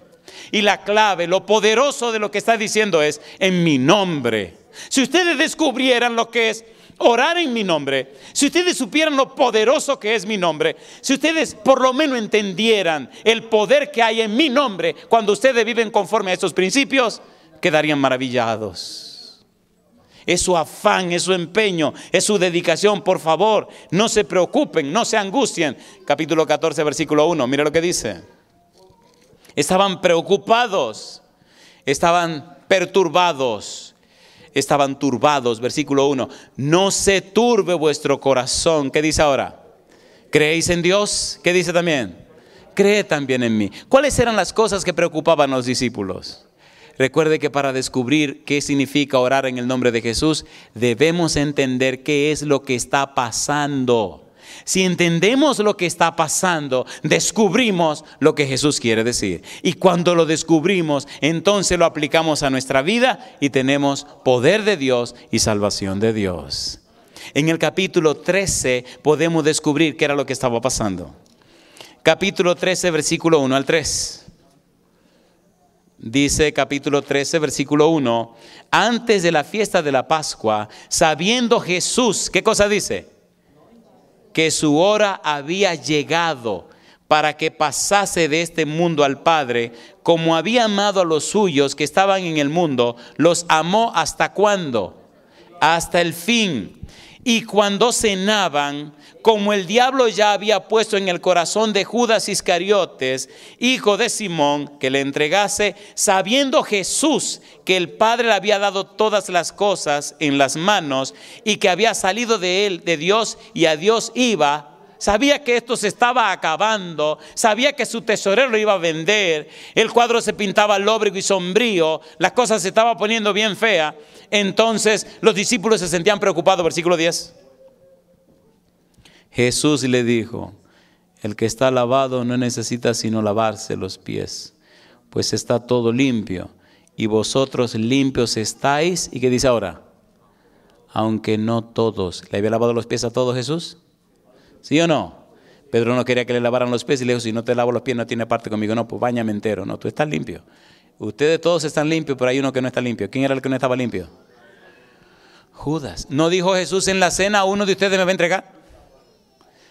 [SPEAKER 3] Y la clave, lo poderoso de lo que está diciendo es, en mi nombre. Si ustedes descubrieran lo que es orar en mi nombre, si ustedes supieran lo poderoso que es mi nombre, si ustedes por lo menos entendieran el poder que hay en mi nombre cuando ustedes viven conforme a estos principios, quedarían maravillados es su afán, es su empeño, es su dedicación. Por favor, no se preocupen, no se angustien. Capítulo 14, versículo 1, mira lo que dice. Estaban preocupados, estaban perturbados, estaban turbados. Versículo 1, no se turbe vuestro corazón. ¿Qué dice ahora? ¿Creéis en Dios? ¿Qué dice también? Cree también en mí. ¿Cuáles eran las cosas que preocupaban a los discípulos? Recuerde que para descubrir qué significa orar en el nombre de Jesús, debemos entender qué es lo que está pasando. Si entendemos lo que está pasando, descubrimos lo que Jesús quiere decir. Y cuando lo descubrimos, entonces lo aplicamos a nuestra vida y tenemos poder de Dios y salvación de Dios. En el capítulo 13 podemos descubrir qué era lo que estaba pasando. Capítulo 13, versículo 1 al 3 dice capítulo 13, versículo 1, antes de la fiesta de la Pascua, sabiendo Jesús, ¿qué cosa dice? Que su hora había llegado para que pasase de este mundo al Padre, como había amado a los suyos que estaban en el mundo, los amó hasta cuándo? Hasta el fin. Y cuando cenaban, como el diablo ya había puesto en el corazón de Judas Iscariotes, hijo de Simón, que le entregase, sabiendo Jesús que el Padre le había dado todas las cosas en las manos y que había salido de él, de Dios, y a Dios iba, sabía que esto se estaba acabando, sabía que su tesorero lo iba a vender, el cuadro se pintaba lóbrego y sombrío, las cosas se estaban poniendo bien feas, entonces los discípulos se sentían preocupados, versículo 10. Jesús le dijo, el que está lavado no necesita sino lavarse los pies, pues está todo limpio, y vosotros limpios estáis, ¿y qué dice ahora? Aunque no todos, ¿le había lavado los pies a todos Jesús? ¿Sí o no? Pedro no quería que le lavaran los pies y le dijo, si no te lavo los pies no tiene parte conmigo. No, pues bañame entero, no, tú estás limpio. Ustedes todos están limpios, pero hay uno que no está limpio. ¿Quién era el que no estaba limpio? Judas. ¿No dijo Jesús en la cena, uno de ustedes me va a entregar?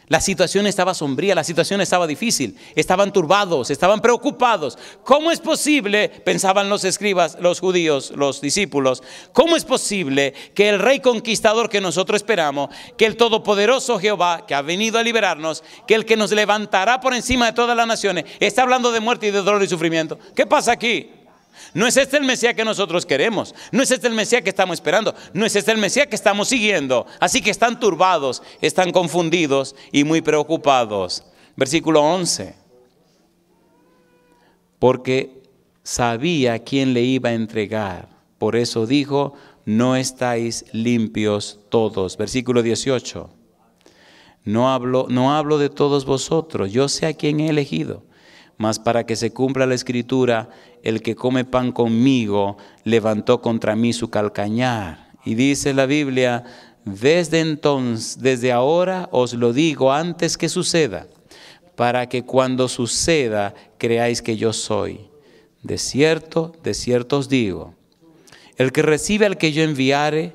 [SPEAKER 3] La situación estaba sombría, la situación estaba difícil, estaban turbados, estaban preocupados. ¿Cómo es posible, pensaban los escribas, los judíos, los discípulos, cómo es posible que el rey conquistador que nosotros esperamos, que el todopoderoso Jehová, que ha venido a liberarnos, que el que nos levantará por encima de todas las naciones, está hablando de muerte y de dolor y sufrimiento? ¿Qué pasa aquí? No es este el Mesías que nosotros queremos. No es este el Mesías que estamos esperando. No es este el Mesías que estamos siguiendo. Así que están turbados, están confundidos y muy preocupados. Versículo 11. Porque sabía quién le iba a entregar. Por eso dijo, no estáis limpios todos. Versículo 18. No hablo, no hablo de todos vosotros, yo sé a quién he elegido mas para que se cumpla la escritura, el que come pan conmigo levantó contra mí su calcañar. Y dice la Biblia, desde entonces, desde ahora os lo digo antes que suceda, para que cuando suceda creáis que yo soy. De cierto, de cierto os digo, el que recibe al que yo enviare,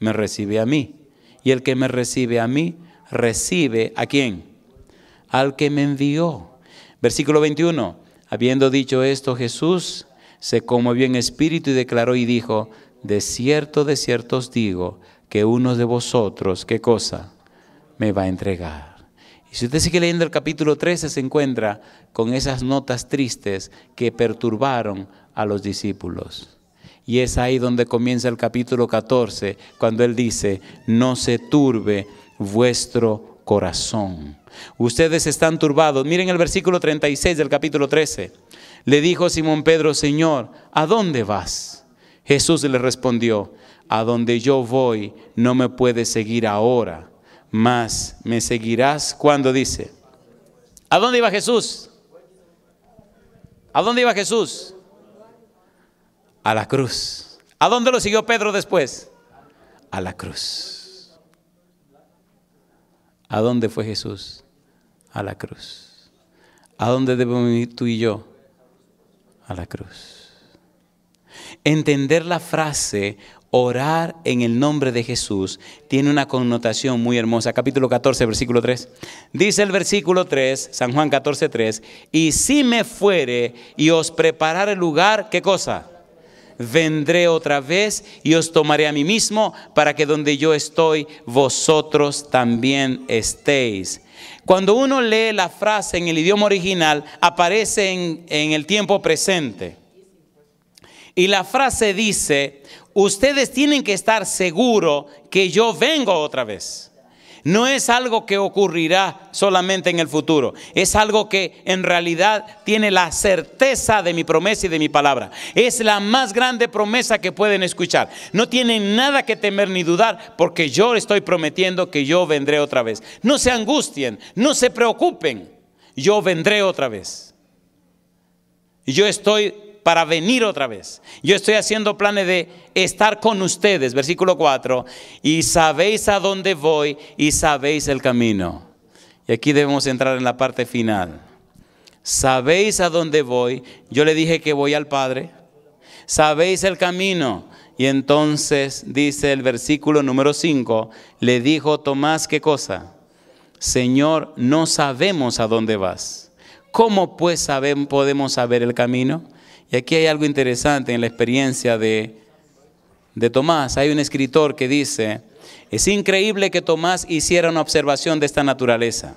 [SPEAKER 3] me recibe a mí. Y el que me recibe a mí, recibe a quién? Al que me envió. Versículo 21. Habiendo dicho esto, Jesús se conmovió en espíritu y declaró y dijo, de cierto, de cierto os digo, que uno de vosotros, ¿qué cosa? Me va a entregar. Y si usted sigue leyendo el capítulo 13, se encuentra con esas notas tristes que perturbaron a los discípulos. Y es ahí donde comienza el capítulo 14, cuando él dice, no se turbe vuestro corazón. Ustedes están turbados. Miren el versículo 36 del capítulo 13. Le dijo Simón Pedro, Señor, ¿a dónde vas? Jesús le respondió, a donde yo voy no me puedes seguir ahora, mas me seguirás cuando dice. ¿A dónde iba Jesús? ¿A dónde iba Jesús? A la cruz. ¿A dónde lo siguió Pedro después? A la cruz. ¿A dónde fue Jesús? A la cruz. ¿A dónde debemos ir tú y yo? A la cruz. Entender la frase orar en el nombre de Jesús tiene una connotación muy hermosa. Capítulo 14, versículo 3. Dice el versículo 3, San Juan 14, 3, y si me fuere y os el lugar, ¿qué cosa? vendré otra vez y os tomaré a mí mismo para que donde yo estoy, vosotros también estéis. Cuando uno lee la frase en el idioma original, aparece en, el tiempo presente. Y la frase dice, ustedes tienen que estar seguros que yo vengo otra vez no es algo que ocurrirá solamente en el futuro, es algo que en realidad tiene la certeza de mi promesa y de mi palabra. Es la más grande promesa que pueden escuchar. No tienen nada que temer ni dudar porque yo estoy prometiendo que yo vendré otra vez. No se angustien, no se preocupen, yo vendré otra vez. Yo estoy para venir otra vez. Yo estoy haciendo planes de estar con ustedes, versículo 4, y sabéis a dónde voy y sabéis el camino. Y aquí debemos entrar en la parte final. Sabéis a dónde voy. Yo le dije que voy al Padre. Sabéis el camino. Y entonces dice el versículo número 5, le dijo Tomás, ¿qué cosa? Señor, no sabemos a dónde vas. ¿Cómo pues saben, podemos saber el camino? Y aquí hay algo interesante en la experiencia de, de Tomás. Hay un escritor que dice, es increíble que Tomás hiciera una observación de esta naturaleza.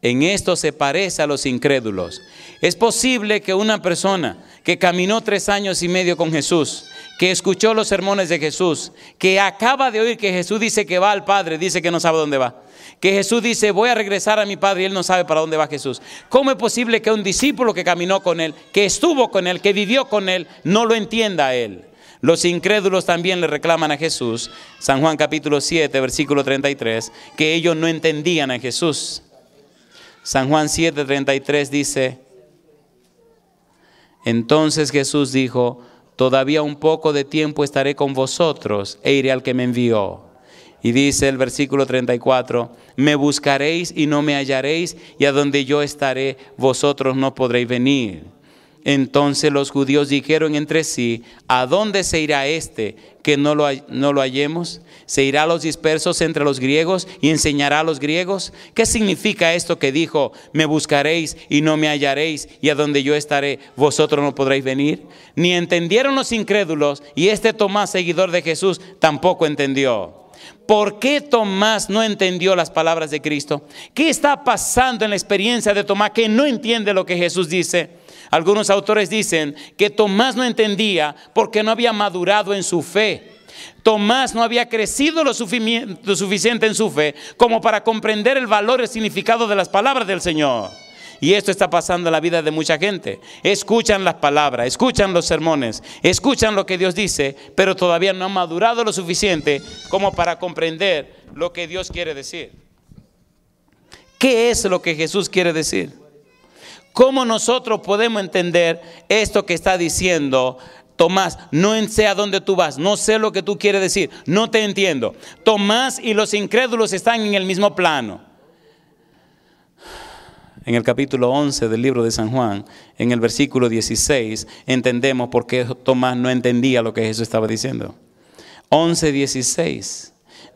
[SPEAKER 3] En esto se parece a los incrédulos. Es posible que una persona que caminó tres años y medio con Jesús, que escuchó los sermones de Jesús, que acaba de oír que Jesús dice que va al Padre, dice que no sabe dónde va que Jesús dice, voy a regresar a mi Padre y él no sabe para dónde va Jesús. ¿Cómo es posible que un discípulo que caminó con él, que estuvo con él, que vivió con él, no lo entienda a él? Los incrédulos también le reclaman a Jesús, San Juan capítulo 7, versículo 33, que ellos no entendían a Jesús. San Juan 7, 33 dice, entonces Jesús dijo, todavía un poco de tiempo estaré con vosotros e iré al que me envió. Y dice el versículo 34, me buscaréis y no me hallaréis, y a donde yo estaré vosotros no podréis venir. Entonces los judíos dijeron entre sí, ¿a dónde se irá este que no lo, no lo hallemos? ¿Se irá a los dispersos entre los griegos y enseñará a los griegos? ¿Qué significa esto que dijo, me buscaréis y no me hallaréis y a donde yo estaré vosotros no podréis venir? Ni entendieron los incrédulos y este Tomás, seguidor de Jesús, tampoco entendió. ¿Por qué Tomás no entendió las palabras de Cristo? ¿Qué está pasando en la experiencia de Tomás que no entiende lo que Jesús dice? Algunos autores dicen que Tomás no entendía porque no había madurado en su fe. Tomás no había crecido lo, suficiente en su fe como para comprender el valor y el significado de las palabras del Señor. Y esto está pasando en la vida de mucha gente. Escuchan las palabras, escuchan los sermones, escuchan lo que Dios dice, pero todavía no han madurado lo suficiente como para comprender lo que Dios quiere decir. ¿Qué es lo que Jesús quiere decir? ¿Cómo nosotros podemos entender esto que está diciendo Tomás, no sé a dónde tú vas, no sé lo que tú quieres decir, no te entiendo. Tomás y los incrédulos están en el mismo plano en el capítulo 11 del libro de San Juan, en el versículo 16, entendemos por qué Tomás no entendía lo que Jesús estaba diciendo. 11, 16.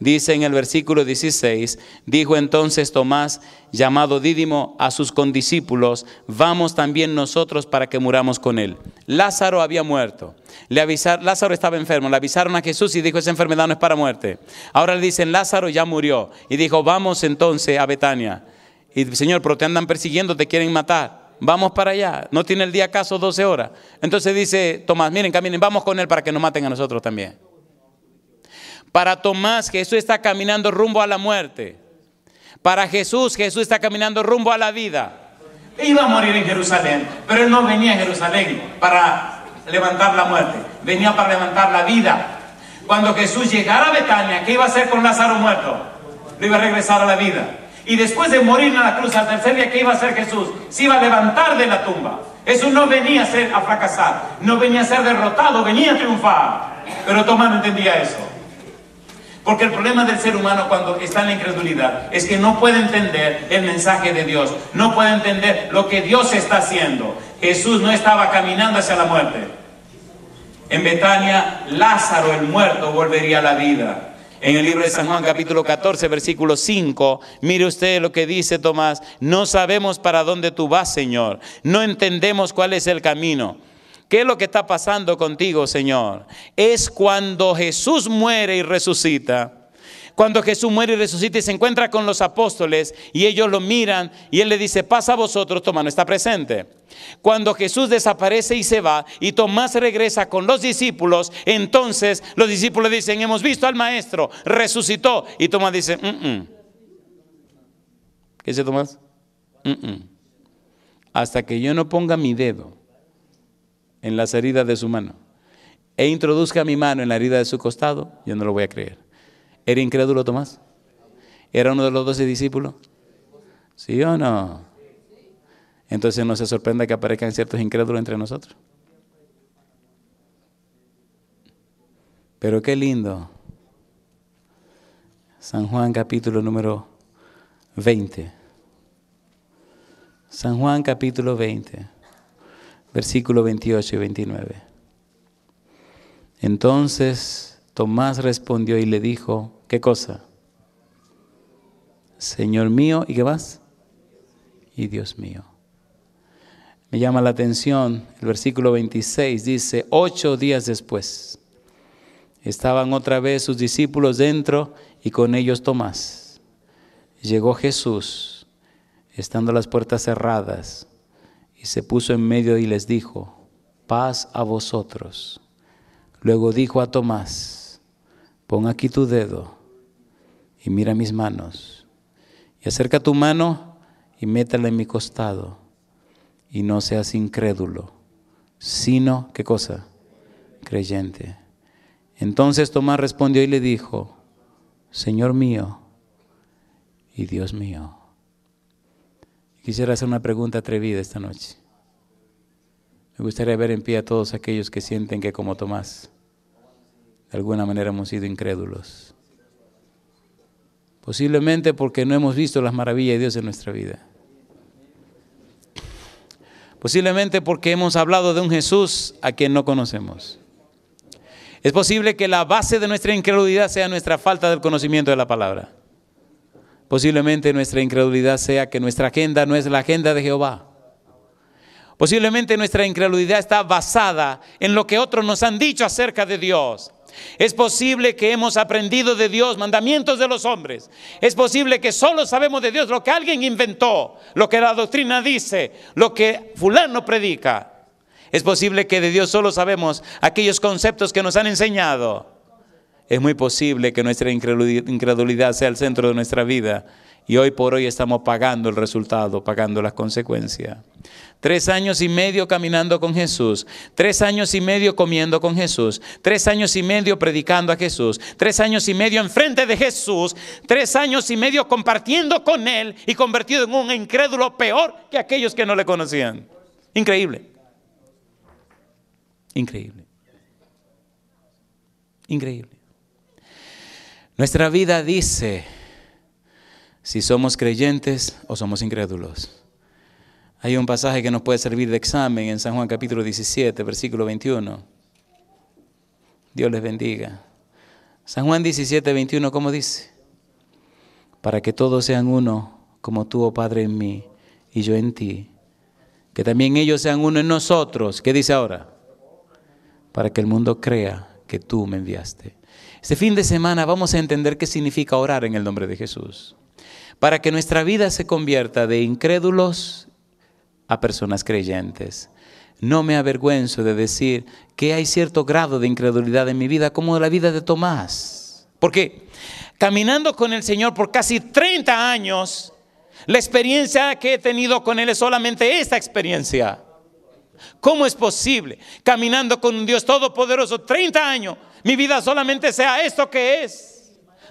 [SPEAKER 3] Dice en el versículo 16, dijo entonces Tomás, llamado Dídimo, a sus condiscípulos, vamos también nosotros para que muramos con él. Lázaro había muerto. Le Lázaro estaba enfermo, le avisaron a Jesús y dijo, esa enfermedad no es para muerte. Ahora le dicen, Lázaro ya murió. Y dijo, vamos entonces a Betania y Señor, pero te andan persiguiendo, te quieren matar. Vamos para allá. No tiene el día acaso 12 horas. Entonces dice Tomás, miren, caminen, vamos con él para que nos maten a nosotros también. Para Tomás, Jesús está caminando rumbo a la muerte. Para Jesús, Jesús está caminando rumbo a la vida. Iba a morir en Jerusalén, pero él no venía a Jerusalén para levantar la muerte, venía para levantar la vida. Cuando Jesús llegara a Betania, ¿qué iba a hacer con Lázaro muerto? Lo iba a regresar a la vida. Y después de morir en la cruz, al tercer día, que iba a ser Jesús? Se iba a levantar de la tumba. Jesús no venía a, ser, a fracasar, no venía a ser derrotado, venía a triunfar. Pero Tomás no entendía eso. Porque el problema del ser humano cuando está en la incredulidad es que no puede entender el mensaje de Dios, no puede entender lo que Dios está haciendo. Jesús no estaba caminando hacia la muerte. En Betania, Lázaro el muerto volvería a la vida. En el libro de San Juan capítulo 14, versículo 5, mire usted lo que dice Tomás, no sabemos para dónde tú vas, Señor, no entendemos cuál es el camino. ¿Qué es lo que está pasando contigo, Señor? Es cuando Jesús muere y resucita cuando Jesús muere y resucita y se encuentra con los apóstoles y ellos lo miran y él le dice, pasa a vosotros, Tomás no está presente. Cuando Jesús desaparece y se va y Tomás regresa con los discípulos, entonces los discípulos dicen, hemos visto al maestro, resucitó. Y Tomás dice, ¿qué dice Tomás? Hasta que yo no ponga mi dedo en las heridas de su mano e introduzca mi mano en la herida de su costado, yo no lo voy a creer. ¿Era incrédulo Tomás? ¿Era uno de los doce discípulos? ¿Sí o no? Entonces no se sorprenda que aparezcan ciertos incrédulos entre nosotros. Pero qué lindo. San Juan capítulo número 20. San Juan capítulo 20, versículo 28 y 29. Entonces Tomás respondió y le dijo, ¿qué cosa? Señor mío, ¿y qué más? Y Dios mío. Me llama la atención, el versículo 26 dice, ocho días después, estaban otra vez sus discípulos dentro y con ellos Tomás. Llegó Jesús, estando las puertas cerradas, y se puso en medio y les dijo, paz a vosotros. Luego dijo a Tomás, Pon aquí tu dedo y mira mis manos. Y acerca tu mano y métela en mi costado. Y no seas incrédulo, sino, ¿qué cosa? Creyente. Entonces Tomás respondió y le dijo, Señor mío y Dios mío. Quisiera hacer una pregunta atrevida esta noche. Me gustaría ver en pie a todos aquellos que sienten que como Tomás de alguna manera hemos sido incrédulos. Posiblemente porque no hemos visto las maravillas de Dios en nuestra vida. Posiblemente porque hemos hablado de un Jesús a quien no conocemos. Es posible que la base de nuestra incredulidad sea nuestra falta del conocimiento de la palabra. Posiblemente nuestra incredulidad sea que nuestra agenda no es la agenda de Jehová. Posiblemente nuestra incredulidad está basada en lo que otros nos han dicho acerca de Dios, es posible que hemos aprendido de Dios mandamientos de los hombres. Es posible que solo sabemos de Dios lo que alguien inventó, lo que la doctrina dice, lo que fulano predica. Es posible que de Dios solo sabemos aquellos conceptos que nos han enseñado. Es muy posible que nuestra incredulidad sea el centro de nuestra vida y hoy por hoy estamos pagando el resultado, pagando las consecuencias. Tres años y medio caminando con Jesús, tres años y medio comiendo con Jesús, tres años y medio predicando a Jesús, tres años y medio enfrente de Jesús, tres años y medio compartiendo con Él y convertido en un incrédulo peor que aquellos que no le conocían. Increíble. Increíble. Increíble. Nuestra vida dice si somos creyentes o somos incrédulos. Hay un pasaje que nos puede servir de examen en San Juan capítulo 17, versículo 21. Dios les bendiga. San Juan 17, 21, ¿cómo dice? Para que todos sean uno, como tú, oh Padre, en mí y yo en ti. Que también ellos sean uno en nosotros. ¿Qué dice ahora? Para que el mundo crea que tú me enviaste. Este fin de semana vamos a entender qué significa orar en el nombre de Jesús. Para que nuestra vida se convierta de incrédulos a personas creyentes. No me avergüenzo de decir que hay cierto grado de incredulidad en mi vida como la vida de Tomás. Porque caminando con el Señor por casi 30 años, la experiencia que he tenido con Él es solamente esta experiencia. ¿Cómo es posible, caminando con un Dios todopoderoso 30 años, mi vida solamente sea esto que es?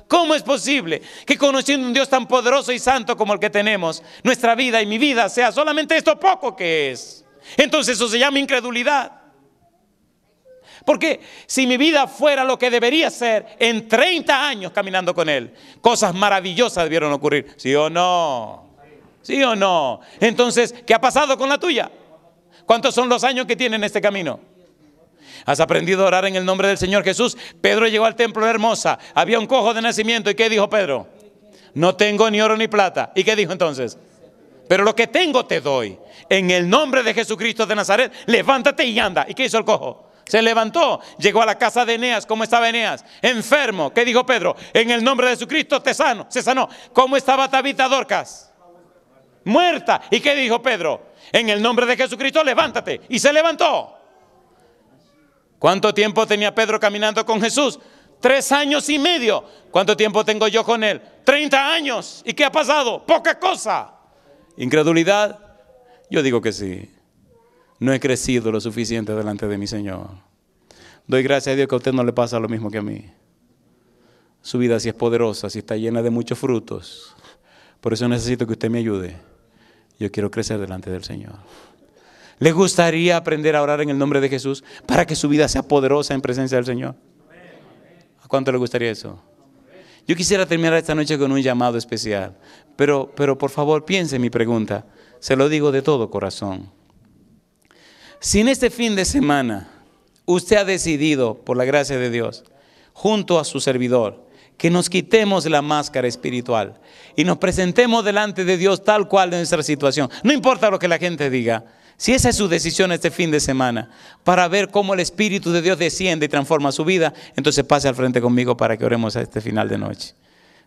[SPEAKER 3] ¿Cómo es posible que conociendo un Dios tan poderoso y santo como el que tenemos, nuestra vida y mi vida sea solamente esto poco que es? Entonces eso se llama incredulidad. Porque si mi vida fuera lo que debería ser en 30 años caminando con Él, cosas maravillosas debieron ocurrir. ¿Sí o no? ¿Sí o no? Entonces, ¿qué ha pasado con la tuya? ¿Cuántos son los años que tiene en este camino? ¿Has aprendido a orar en el nombre del Señor Jesús? Pedro llegó al templo de hermosa, había un cojo de nacimiento. ¿Y qué dijo Pedro? No tengo ni oro ni plata. ¿Y qué dijo entonces? Pero lo que tengo te doy. En el nombre de Jesucristo de Nazaret, levántate y anda. ¿Y qué hizo el cojo? Se levantó, llegó a la casa de Eneas. ¿Cómo estaba Eneas? Enfermo. ¿Qué dijo Pedro? En el nombre de Jesucristo te sano. Se sanó. ¿Cómo estaba Tabita Dorcas? Muerta. ¿Y qué dijo Pedro? En el nombre de Jesucristo, levántate. Y se levantó. ¿Cuánto tiempo tenía Pedro caminando con Jesús? Tres años y medio. ¿Cuánto tiempo tengo yo con él? Treinta años. ¿Y qué ha pasado? Poca cosa. ¿Incredulidad? Yo digo que sí. No he crecido lo suficiente delante de mi Señor. Doy gracias a Dios que a usted no le pasa lo mismo que a mí. Su vida sí es poderosa, sí está llena de muchos frutos. Por eso necesito que usted me ayude. Yo quiero crecer delante del Señor. ¿Le gustaría aprender a orar en el nombre de Jesús para que su vida sea poderosa en presencia del Señor? ¿A cuánto le gustaría eso? Yo quisiera terminar esta noche con un llamado especial, pero, pero por favor piense mi pregunta. Se lo digo de todo corazón. Si en este fin de semana usted ha decidido, por la gracia de Dios, junto a su servidor, que nos quitemos la máscara espiritual y nos presentemos delante de Dios tal cual en nuestra situación, no importa lo que la gente diga, si esa es su decisión este fin de semana, para ver cómo el Espíritu de Dios desciende y transforma su vida, entonces pase al frente conmigo para que oremos a este final de noche.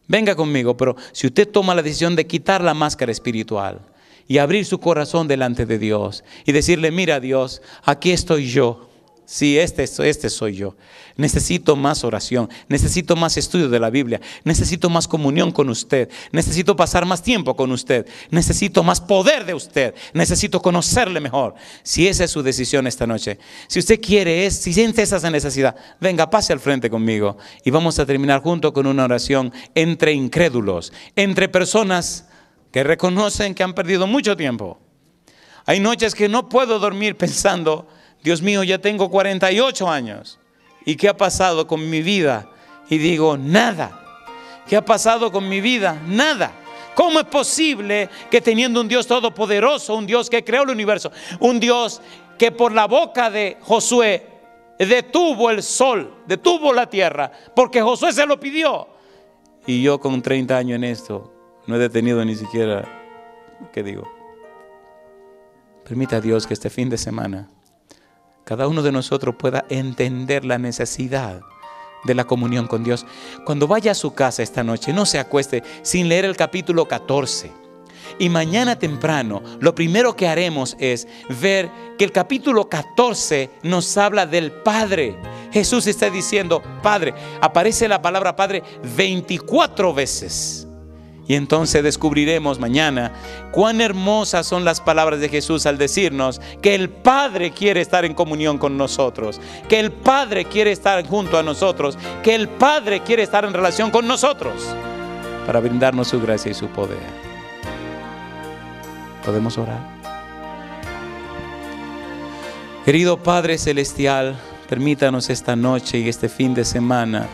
[SPEAKER 3] Venga conmigo, pero si usted toma la decisión de quitar la máscara espiritual y abrir su corazón delante de Dios y decirle, mira Dios, aquí estoy yo Sí, este, este soy yo. Necesito más oración, necesito más estudio de la Biblia, necesito más comunión con usted, necesito pasar más tiempo con usted, necesito más poder de usted, necesito conocerle mejor. Si esa es su decisión esta noche, si usted quiere, si siente esa necesidad, venga, pase al frente conmigo y vamos a terminar junto con una oración entre incrédulos, entre personas que reconocen que han perdido mucho tiempo. Hay noches que no puedo dormir pensando Dios mío, ya tengo 48 años. ¿Y qué ha pasado con mi vida? Y digo, nada. ¿Qué ha pasado con mi vida? Nada. ¿Cómo es posible que teniendo un Dios todopoderoso, un Dios que creó el universo, un Dios que por la boca de Josué detuvo el sol, detuvo la tierra, porque Josué se lo pidió? Y yo con 30 años en esto, no he detenido ni siquiera, ¿qué digo? Permita a Dios que este fin de semana cada uno de nosotros pueda entender la necesidad de la comunión con Dios. Cuando vaya a su casa esta noche, no se acueste sin leer el capítulo 14. Y mañana temprano, lo primero que haremos es ver que el capítulo 14 nos habla del Padre. Jesús está diciendo, Padre, aparece la palabra Padre 24 veces. Y entonces descubriremos mañana cuán hermosas son las palabras de Jesús al decirnos que el Padre quiere estar en comunión con nosotros, que el Padre quiere estar junto a nosotros, que el Padre quiere estar en relación con nosotros para brindarnos su gracia y su poder. ¿Podemos orar? Querido Padre Celestial, permítanos esta noche y este fin de semana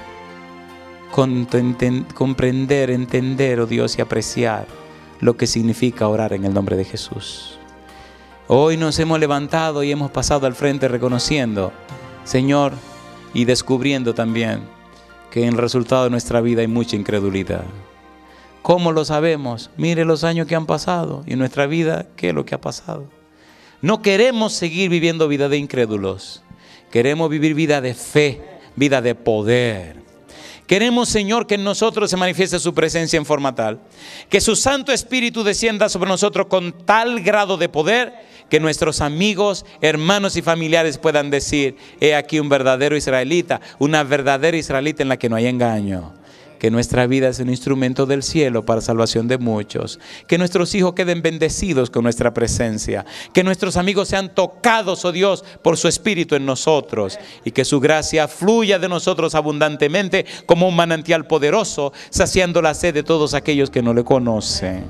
[SPEAKER 3] comprender, entender, oh Dios, y apreciar lo que significa orar en el nombre de Jesús. Hoy nos hemos levantado y hemos pasado al frente reconociendo, Señor, y descubriendo también que en el resultado de nuestra vida hay mucha incredulidad. ¿Cómo lo sabemos? Mire los años que han pasado y nuestra vida, ¿qué es lo que ha pasado? No queremos seguir viviendo vida de incrédulos. Queremos vivir vida de fe, vida de poder Queremos, Señor, que en nosotros se manifieste su presencia en forma tal, que su Santo Espíritu descienda sobre nosotros con tal grado de poder que nuestros amigos, hermanos y familiares puedan decir, he aquí un verdadero israelita, una verdadera israelita en la que no hay engaño que nuestra vida es un instrumento del cielo para salvación de muchos, que nuestros hijos queden bendecidos con nuestra presencia, que nuestros amigos sean tocados, oh Dios, por su espíritu en nosotros y que su gracia fluya de nosotros abundantemente como un manantial poderoso, saciando la sed de todos aquellos que no le conocen.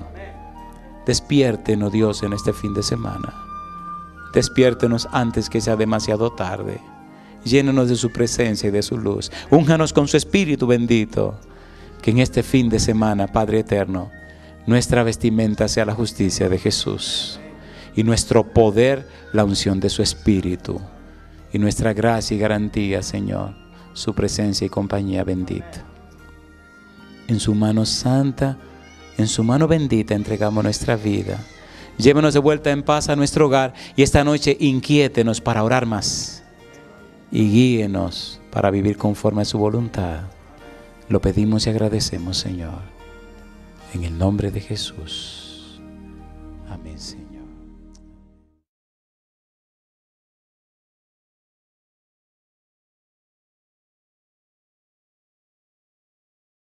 [SPEAKER 3] Despiértenos, Dios, en este fin de semana. Despiértenos antes que sea demasiado tarde. Llénenos de su presencia y de su luz. Únjanos con su espíritu bendito que en este fin de semana, Padre Eterno, nuestra vestimenta sea la justicia de Jesús y nuestro poder la unción de su Espíritu y nuestra gracia y garantía, Señor, su presencia y compañía bendita. En su mano santa, en su mano bendita entregamos nuestra vida. Llévenos de vuelta en paz a nuestro hogar y esta noche inquiétenos para orar más y guíenos para vivir conforme a su voluntad. Lo pedimos y agradecemos, Señor. En el
[SPEAKER 1] nombre de Jesús. Amén, Señor.